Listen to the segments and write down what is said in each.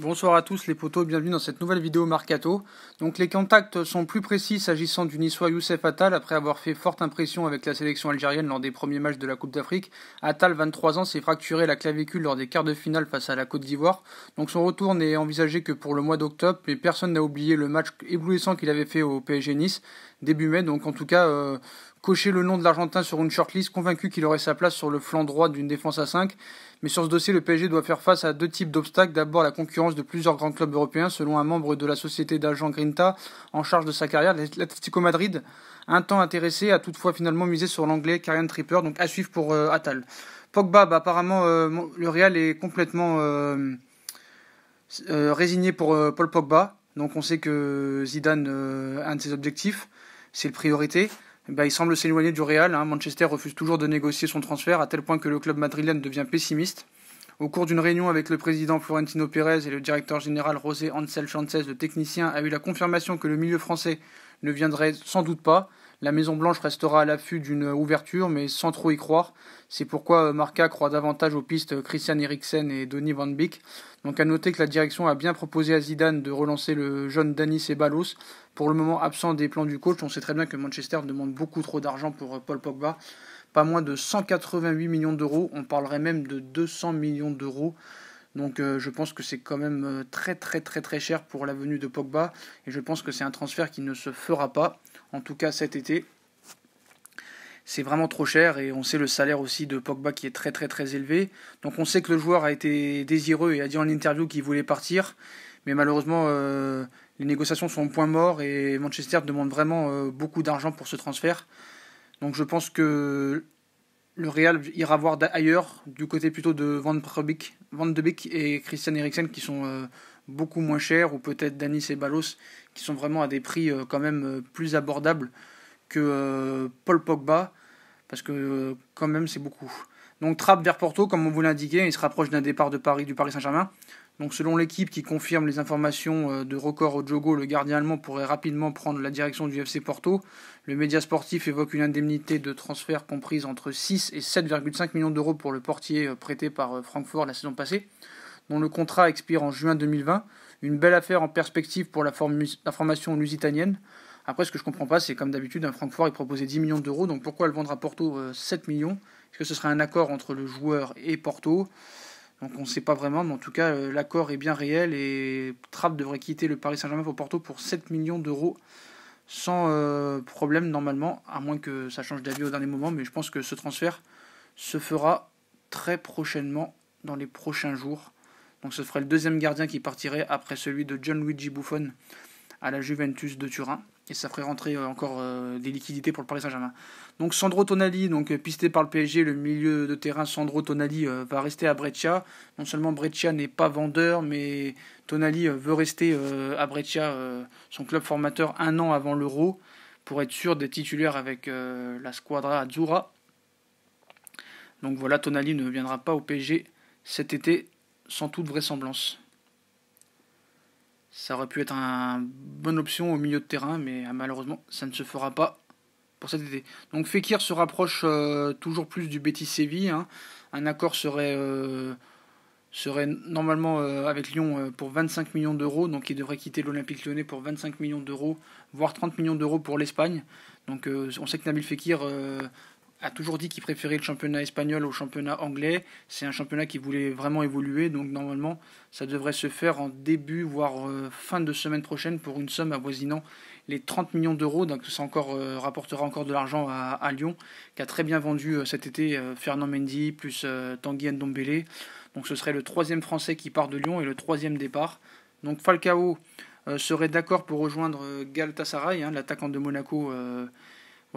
Bonsoir à tous les potos, bienvenue dans cette nouvelle vidéo Marcato. Donc les contacts sont plus précis s'agissant du niçois Youssef Attal après avoir fait forte impression avec la sélection algérienne lors des premiers matchs de la Coupe d'Afrique. Attal, 23 ans, s'est fracturé la clavicule lors des quarts de finale face à la Côte d'Ivoire. Donc son retour n'est envisagé que pour le mois d'octobre, et personne n'a oublié le match éblouissant qu'il avait fait au PSG Nice début mai. Donc en tout cas, euh, Cocher le nom de l'Argentin sur une shortlist, convaincu qu'il aurait sa place sur le flanc droit d'une défense à 5. Mais sur ce dossier, le PSG doit faire face à deux types d'obstacles. D'abord, la concurrence de plusieurs grands clubs européens, selon un membre de la société d'agents Grinta en charge de sa carrière, l'Atlético Madrid, un temps intéressé, a toutefois finalement misé sur l'anglais Karen Tripper, donc à suivre pour euh, Atal. Pogba, bah, apparemment, euh, le Real est complètement euh, résigné pour Paul Pogba. Donc on sait que Zidane, un de ses objectifs, c'est le priorité. Eh ben, il semble s'éloigner du Real. Hein. Manchester refuse toujours de négocier son transfert à tel point que le club madrilène devient pessimiste. Au cours d'une réunion avec le président Florentino Pérez et le directeur général José Ansel Chances, le technicien a eu la confirmation que le milieu français ne viendrait sans doute pas. La Maison-Blanche restera à l'affût d'une ouverture, mais sans trop y croire. C'est pourquoi euh, Marca croit davantage aux pistes Christian Eriksen et Donny Van Beek. Donc à noter que la direction a bien proposé à Zidane de relancer le jeune Dani Ceballos, pour le moment absent des plans du coach. On sait très bien que Manchester demande beaucoup trop d'argent pour euh, Paul Pogba. Pas moins de 188 millions d'euros, on parlerait même de 200 millions d'euros. Donc euh, je pense que c'est quand même très très très très cher pour la venue de Pogba et je pense que c'est un transfert qui ne se fera pas en tout cas cet été. C'est vraiment trop cher et on sait le salaire aussi de Pogba qui est très très très élevé. Donc on sait que le joueur a été désireux et a dit en interview qu'il voulait partir. Mais malheureusement, euh, les négociations sont au point mort et Manchester demande vraiment euh, beaucoup d'argent pour ce transfert. Donc je pense que le Real ira voir ailleurs, du côté plutôt de Van, Van de Beek et Christian Eriksen qui sont euh, beaucoup moins cher, ou peut-être Danis et Ballos qui sont vraiment à des prix euh, quand même euh, plus abordables que euh, Paul Pogba, parce que quand même c'est beaucoup. Donc Trapp vers Porto, comme on vous l'indiquait, il se rapproche d'un départ de Paris, du Paris Saint-Germain. Donc selon l'équipe qui confirme les informations de record au Jogo, le gardien allemand pourrait rapidement prendre la direction du FC Porto. Le média sportif évoque une indemnité de transfert comprise entre 6 et 7,5 millions d'euros pour le portier prêté par Francfort la saison passée dont le contrat expire en juin 2020. Une belle affaire en perspective pour la, formation lusitanienne. Après, ce que je comprends pas, c'est comme d'habitude, un Francfort est proposé 10 millions d'euros, donc pourquoi le vendre à Porto 7 euh, millions Est-ce que ce serait un accord entre le joueur et Porto Donc on ne sait pas vraiment, mais en tout cas, euh, l'accord est bien réel et Trapp devrait quitter le Paris Saint-Germain pour Porto pour 7 millions d'euros sans euh, problème normalement, à moins que ça change d'avis au dernier moment, mais je pense que ce transfert se fera très prochainement dans les prochains jours. Donc ce serait le deuxième gardien qui partirait après celui de John Luigi Buffon à la Juventus de Turin. Et ça ferait rentrer euh, encore euh, des liquidités pour le Paris Saint-Germain. Donc Sandro Tonali, donc euh, pisté par le PSG, le milieu de terrain Sandro Tonali va rester à Breccia. Non seulement Breccia n'est pas vendeur, mais Tonali veut rester à Breccia, son club formateur, un an avant l'Euro, pour être sûr des titulaires avec la squadra Azzurra. Donc voilà, Tonali ne viendra pas au PSG cet été sans toute vraisemblance. Ça aurait pu être une bonne option au milieu de terrain, mais euh, malheureusement, ça ne se fera pas pour cet été. Donc Fekir se rapproche euh, toujours plus du Betis Séville. Hein. Un accord serait, euh, serait normalement avec Lyon pour 25 millions d'euros. Donc il devrait quitter l'Olympique lyonnais pour 25 millions d'euros, voire 30 millions d'euros pour l'Espagne. Donc on sait que Nabil Fekir a toujours dit qu'il préférait le championnat espagnol au championnat anglais. C'est un championnat qui voulait vraiment évoluer, donc normalement ça devrait se faire en début, voire euh, fin de semaine prochaine pour une somme avoisinant les 30 millions d'euros. Donc ça encore, euh, rapportera encore de l'argent à, Lyon, qui a très bien vendu euh, cet été Fernand Mendy plus Tanguy Ndombele. Donc ce serait le troisième Français qui part de Lyon et le troisième départ. Donc Falcao serait d'accord pour rejoindre Galatasaray, hein, l'attaquant de Monaco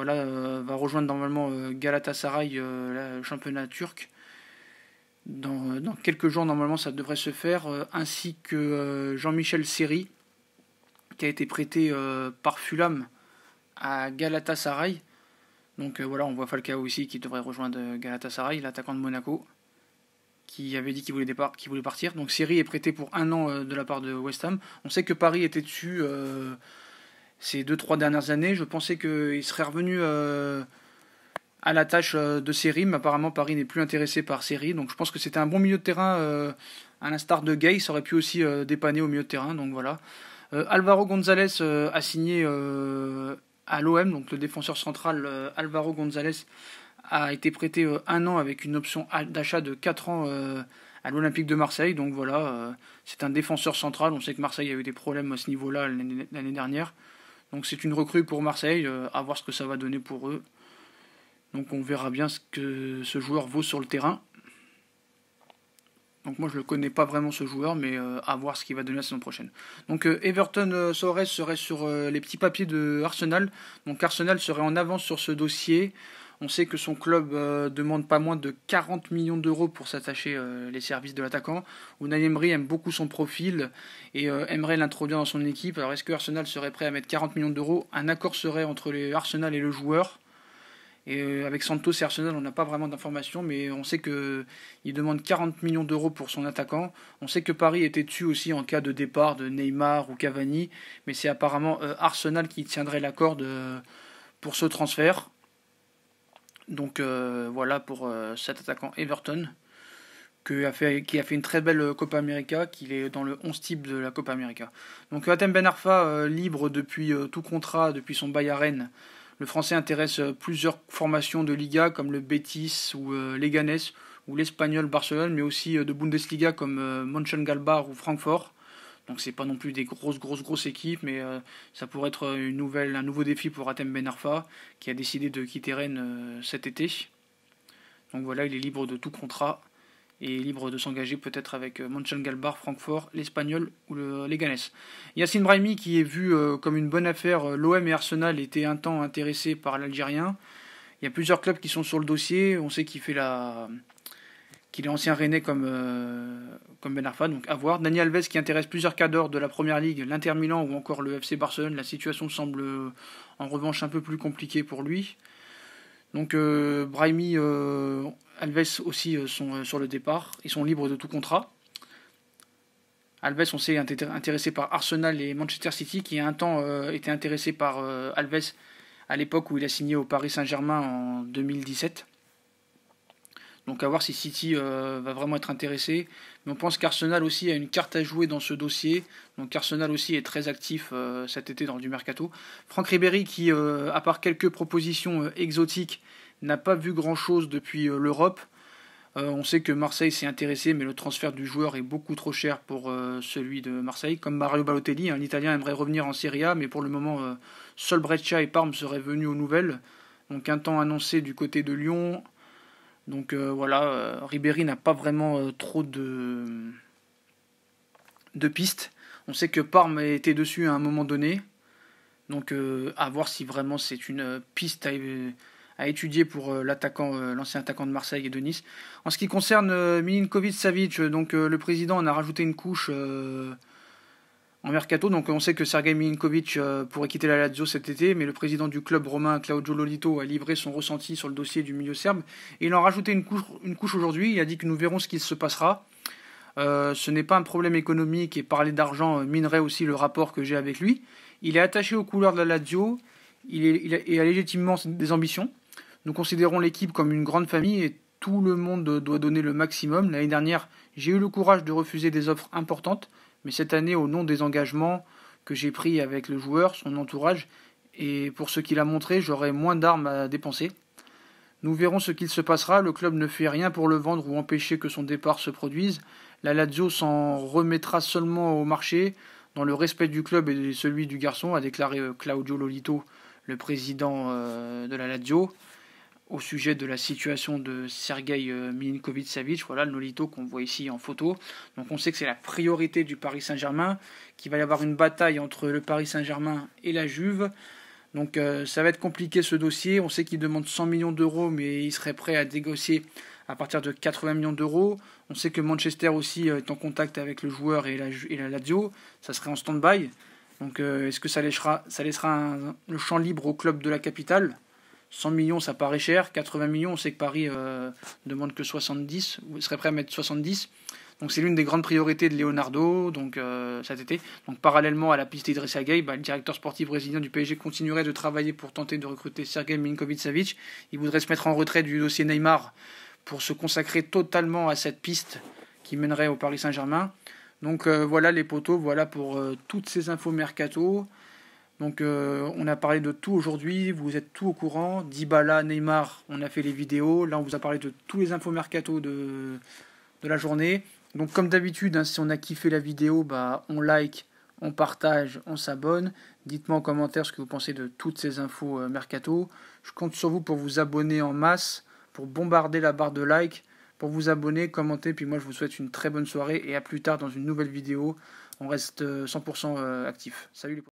euh, va rejoindre normalement euh, Galatasaray, euh, le championnat turc. Dans, quelques jours, normalement, ça devrait se faire, ainsi que Jean-Michel Seri, qui a été prêté par Fulham à Galatasaray. Donc voilà, on voit Falcao aussi qui devrait rejoindre Galatasaray, l'attaquant de Monaco, qui avait dit qu'il voulait, partir. Donc Seri est prêté pour un an de la part de West Ham. On sait que Paris était dessus ces deux trois dernières années. Je pensais qu'il serait revenu euh, à la tâche euh, de série, mais apparemment Paris n'est plus intéressé par série. Donc je pense que c'était un bon milieu de terrain. Euh, à l'instar de Gay, ça aurait pu aussi dépanner au milieu de terrain. Donc voilà. Alvaro González a signé à l'OM, donc le défenseur central Alvaro González a été prêté un an avec une option d'achat de 4 ans à l'Olympique de Marseille. Donc voilà, c'est un défenseur central. On sait que Marseille a eu des problèmes à ce niveau-là l'année dernière. Donc c'est une recrue pour Marseille, euh, à voir ce que ça va donner pour eux. Donc on verra bien ce que ce joueur vaut sur le terrain. Donc moi je ne connais pas vraiment ce joueur, mais euh, à voir ce qu'il va donner la saison prochaine. Donc euh, Everton Soares serait sur les petits papiers de Arsenal. Donc Arsenal serait en avance sur ce dossier. On sait que son club euh, demande pas moins de 40 millions d'euros pour s'attacher euh, les services de l'attaquant. Unai Emery aime beaucoup son profil et euh, aimerait l'introduire dans son équipe. Alors est-ce que Arsenal serait prêt à mettre 40 millions d'euros Un accord serait entre les Arsenal et le joueur. Et avec Santos et Arsenal, on n'a pas vraiment d'informations, mais on sait qu'il demande 40 millions d'euros pour son attaquant. On sait que Paris était dessus aussi en cas de départ de Neymar ou Cavani, mais c'est apparemment Arsenal qui tiendrait l'accord pour ce transfert. Donc euh, voilà pour euh, cet attaquant Everton qui a fait une très belle euh, Copa América, qu'il est dans le 11 type de la Copa América. Donc Atem Ben Arfa, libre depuis tout contrat, depuis son bail à Rennes, le français intéresse plusieurs formations de Liga comme le Betis ou l'Eganes ou l'Espagnol Barcelone, mais aussi de Bundesliga comme Mönchengladbach ou Francfort. Donc c'est pas non plus des grosses grosses grosses équipes, mais euh, ça pourrait être une nouvelle, un nouveau défi pour Atem Benarfa qui a décidé de quitter Rennes euh, cet été. Donc voilà, il est libre de tout contrat et libre de s'engager peut-être avec euh, Mönchengladbach, Francfort, l'Espagnol ou le Léganès. Yacine Brahimi, qui est vu comme une bonne affaire, l'OM et Arsenal étaient un temps intéressés par l'Algérien. Il y a plusieurs clubs qui sont sur le dossier. On sait qu'il fait la, qu'il est ancien Rennais comme, euh, comme Ben Arfa, donc à voir. Dani Alves qui intéresse plusieurs cadors de la Première Ligue, l'Inter Milan ou encore le FC Barcelone. La situation semble euh, en revanche un peu plus compliquée pour lui. Donc euh, Brahimi, euh, Alves aussi sont sur le départ. Ils sont libres de tout contrat. Alves, on sait, intéressé par Arsenal et Manchester City, qui a un temps été intéressé par Alves à l'époque où il a signé au Paris Saint-Germain en 2017. Donc à voir si City euh, va vraiment être intéressé. Mais on pense qu'Arsenal aussi a une carte à jouer dans ce dossier. Donc Arsenal aussi est très actif euh, cet été dans du mercato. Franck Ribéry qui, euh, à part quelques propositions exotiques, n'a pas vu grand-chose depuis l'Europe. on sait que Marseille s'est intéressé, mais le transfert du joueur est beaucoup trop cher pour celui de Marseille. Comme Mario Balotelli, un Italien, aimerait revenir en Serie A, mais pour le moment, seul Breccia et Parme seraient venus aux nouvelles. Donc un temps annoncé du côté de Lyon, donc euh, voilà, euh, Ribéry n'a pas vraiment euh, trop de, de pistes. On sait que Parme était dessus à un moment donné. Donc à voir si vraiment c'est une piste à, étudier pour l'attaquant, l'ancien attaquant de Marseille et de Nice. En ce qui concerne Milinkovic Savic, donc le président en a rajouté une couche en mercato. Donc on sait que Sergei Milinkovic euh, pourrait quitter la Lazio cet été, mais le président du club romain Claudio Lolito a livré son ressenti sur le dossier du milieu serbe. Et il en a rajouté une couche, aujourd'hui. Il a dit que nous verrons ce qui se passera. Euh, ce n'est pas un problème économique et parler d'argent euh, minerait aussi le rapport que j'ai avec lui. Il est attaché aux couleurs de la Lazio il, a légitimement des ambitions. Nous considérons l'équipe comme une grande famille et tout le monde doit donner le maximum. L'année dernière, j'ai eu le courage de refuser des offres importantes mais cette année, au nom des engagements que j'ai pris avec le joueur, son entourage, et pour ce qu'il a montré, j'aurai moins d'armes à dépenser. Nous verrons ce qu'il se passera, le club ne fait rien pour le vendre ou empêcher que son départ se produise. La Lazio s'en remettra seulement au marché, dans le respect du club et de celui du garçon, a déclaré euh, Claudio Lolito, le président euh, de la Lazio au sujet de la situation de Sergei euh, Milinkovic-Savic, voilà le Nolito qu'on voit ici en photo. Donc on sait que c'est la priorité du Paris Saint-Germain, qu'il va y avoir une bataille entre le Paris Saint-Germain et la Juve. Donc euh, ça va être compliqué ce dossier. On sait qu'il demande 100 millions d'euros, mais il serait prêt à négocier à partir de 80 millions d'euros. On sait que Manchester aussi euh, est en contact avec le joueur et la, et Lazio. Ça serait en stand-by. Donc est-ce que ça laissera, le champ libre au club de la capitale 100 millions, ça paraît cher. 80 millions, on sait que Paris ne euh, demande que 70, il serait prêt à mettre 70. Donc c'est l'une des grandes priorités de Leonardo donc, euh, cet été. Donc parallèlement à la piste Idrissa Gueye, bah, le directeur sportif brésilien du PSG continuerait de travailler pour tenter de recruter Sergei milinkovic Il voudrait se mettre en retrait du dossier Neymar pour se consacrer totalement à cette piste qui mènerait au Paris Saint-Germain. Donc euh, voilà les poteaux, voilà pour toutes ces infos mercato. Donc euh, on a parlé de tout aujourd'hui, vous êtes tout au courant. Dibala, Neymar, on a fait les vidéos. Là on vous a parlé de tous les infos mercato de, la journée. Donc comme d'habitude, hein, si on a kiffé la vidéo, bah, on like, on partage, on s'abonne. Dites-moi en commentaire ce que vous pensez de toutes ces infos euh, mercato. Je compte sur vous pour vous abonner en masse, pour bombarder la barre de like, pour vous abonner, commenter. Puis moi je vous souhaite une très bonne soirée et à plus tard dans une nouvelle vidéo. On reste 100% euh, actif. Salut les